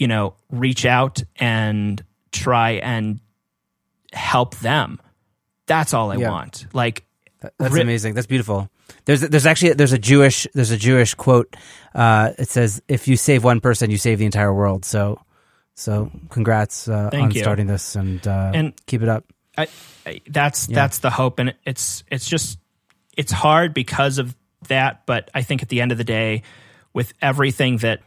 you know, reach out and try and help them. That's all I yeah. want. Like that's ri- amazing. That's beautiful. There's there's actually there's a Jewish there's a Jewish quote. Uh, it says, "If you save one person, you save the entire world." So so congrats uh, on you. starting this and uh, and keep it up. I, I, that's yeah. that's the hope, and it's it's just it's hard because of that. But I think at the end of the day, with everything that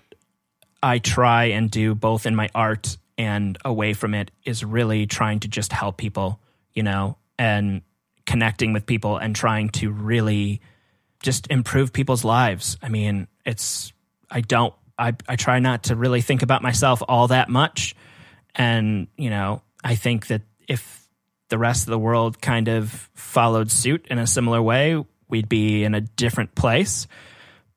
I try and do both in my art and away from it is really trying to just help people, you know, and connecting with people and trying to really just improve people's lives. I mean, it's, I don't, I, I try not to really think about myself all that much. And, you know, I think that if the rest of the world kind of followed suit in a similar way, we'd be in a different place.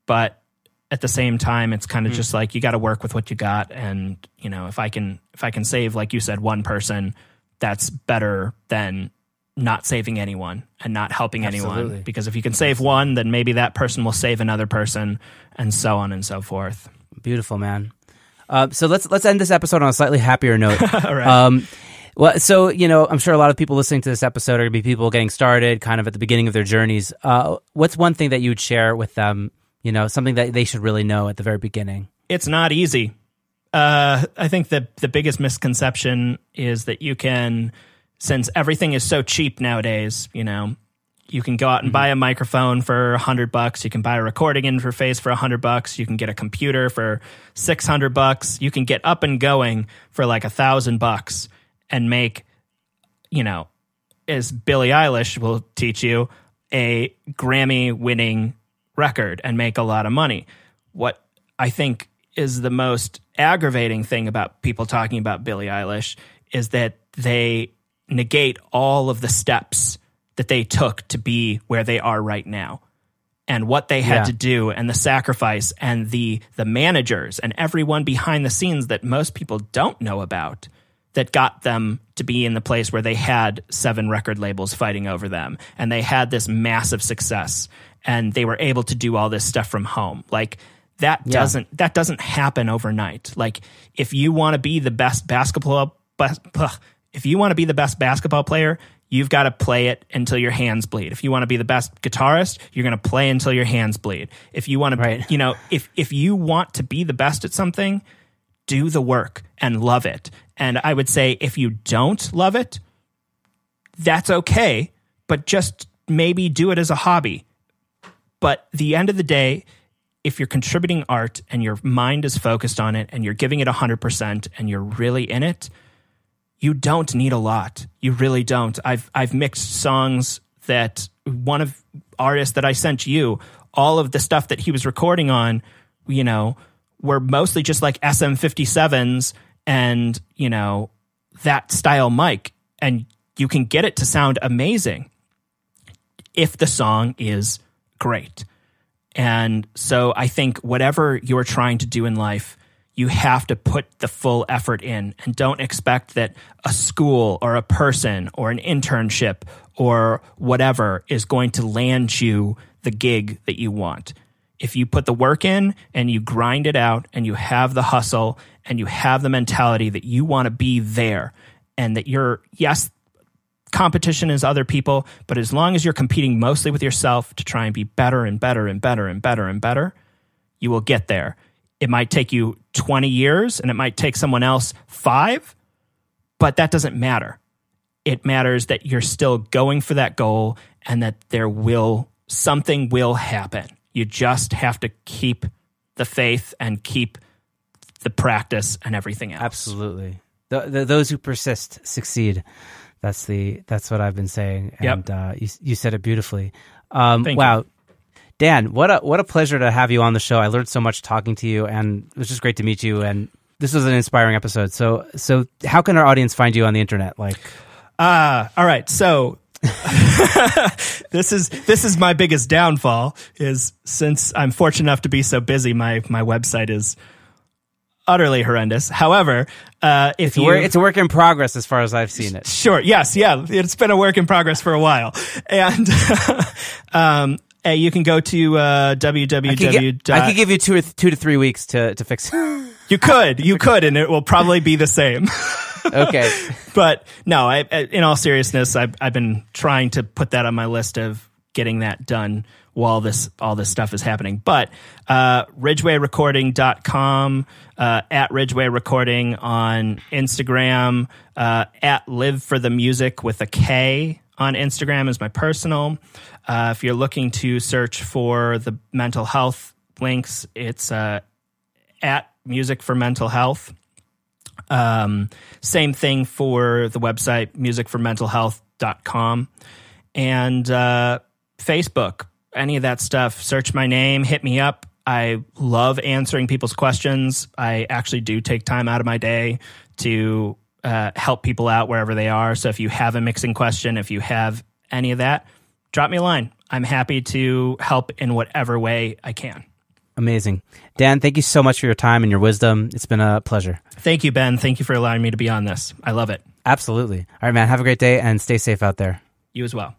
But at the same time it's kind of mm. just like you got to work with what you got and you know if i can if i can save like you said one person that's better than not saving anyone and not helping Absolutely. anyone because if you can save one then maybe that person will save another person and so on and so forth beautiful man uh, so let's let's end this episode on a slightly happier note um, well, so you know, I'm sure a lot of people listening to this episode are going to be people getting started, kind of at the beginning of their journeys. Uh, what's one thing that you would share with them you know, something that they should really know at the very beginning. It's not easy. Uh, I think that the biggest misconception is that you can, since everything is so cheap nowadays, you know, you can go out and mm-hmm. buy a microphone for a hundred bucks. You can buy a recording interface for a hundred bucks. You can get a computer for six hundred bucks. You can get up and going for like a thousand bucks and make, you know, as Billie Eilish will teach you, a Grammy winning record and make a lot of money. What I think is the most aggravating thing about people talking about Billie Eilish is that they negate all of the steps that they took to be where they are right now and what they had yeah. to do and the sacrifice and the the managers and everyone behind the scenes that most people don't know about that got them to be in the place where they had seven record labels fighting over them and they had this massive success and they were able to do all this stuff from home like that yeah. doesn't that doesn't happen overnight like if you want to be the best basketball if you want to be the best basketball player you've got to play it until your hands bleed if you want to be the best guitarist you're going to play until your hands bleed if you want to right. you know if if you want to be the best at something do the work and love it. And I would say if you don't love it, that's okay, but just maybe do it as a hobby. But the end of the day, if you're contributing art and your mind is focused on it and you're giving it 100% and you're really in it, you don't need a lot. You really don't. I've I've mixed songs that one of artists that I sent you, all of the stuff that he was recording on, you know, were mostly just like SM57s and, you know, that style mic and you can get it to sound amazing if the song is great. And so I think whatever you're trying to do in life, you have to put the full effort in and don't expect that a school or a person or an internship or whatever is going to land you the gig that you want if you put the work in and you grind it out and you have the hustle and you have the mentality that you want to be there and that you're, yes, competition is other people, but as long as you're competing mostly with yourself to try and be better and better and better and better and better, you will get there. It might take you 20 years and it might take someone else five, but that doesn't matter. It matters that you're still going for that goal and that there will, something will happen you just have to keep the faith and keep the practice and everything else. Absolutely. The, the, those who persist succeed. That's the that's what I've been saying, and yep. uh, you, you said it beautifully. Um, wow, you. Dan, what a what a pleasure to have you on the show. I learned so much talking to you, and it was just great to meet you. And this was an inspiring episode. So so how can our audience find you on the internet? Like, uh, all right, so. this is this is my biggest downfall is since I'm fortunate enough to be so busy, my my website is utterly horrendous. However, uh, if it's you, it's a work in progress as far as I've seen it. Sure. Yes. Yeah. It's been a work in progress for a while, and um, you can go to uh, www. I could, get, dot, I could give you two two to three weeks to to fix. It. You could, you could, and it will probably be the same. okay. but no, I, in all seriousness, I've, I've been trying to put that on my list of getting that done while this all this stuff is happening. But uh, ridgewayrecording.com, uh, at Ridgeway Recording on Instagram, uh, at Live for the Music with a K on Instagram is my personal. Uh, if you're looking to search for the mental health links, it's uh, at Music for Mental Health. Um, same thing for the website musicformentalhealth.com and uh, Facebook, any of that stuff. Search my name, hit me up. I love answering people's questions. I actually do take time out of my day to uh, help people out wherever they are. So if you have a mixing question, if you have any of that, drop me a line. I'm happy to help in whatever way I can. Amazing. Dan, thank you so much for your time and your wisdom. It's been a pleasure. Thank you, Ben. Thank you for allowing me to be on this. I love it. Absolutely. All right, man. Have a great day and stay safe out there. You as well.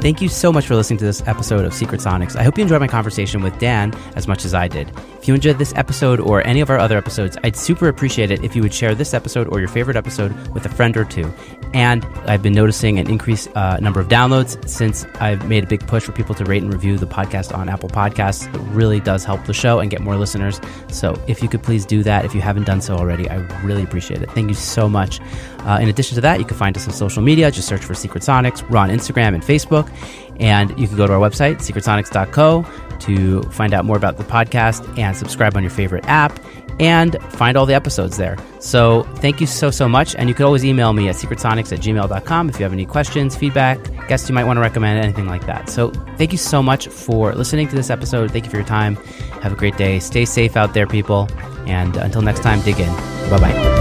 Thank you so much for listening to this episode of Secret Sonics. I hope you enjoyed my conversation with Dan as much as I did. If you enjoyed this episode or any of our other episodes, I'd super appreciate it if you would share this episode or your favorite episode with a friend or two. And I've been noticing an increased uh, number of downloads since I've made a big push for people to rate and review the podcast on Apple Podcasts. It really does help the show and get more listeners. So if you could please do that if you haven't done so already, I really appreciate it. Thank you so much. Uh, in addition to that, you can find us on social media. Just search for Secret Sonics. We're on Instagram and Facebook. And you can go to our website, secretsonics.co, to find out more about the podcast and subscribe on your favorite app and find all the episodes there. So thank you so, so much. And you can always email me at secretsonics at gmail.com if you have any questions, feedback, guests you might want to recommend, anything like that. So thank you so much for listening to this episode. Thank you for your time. Have a great day. Stay safe out there, people. And until next time, dig in. Bye bye.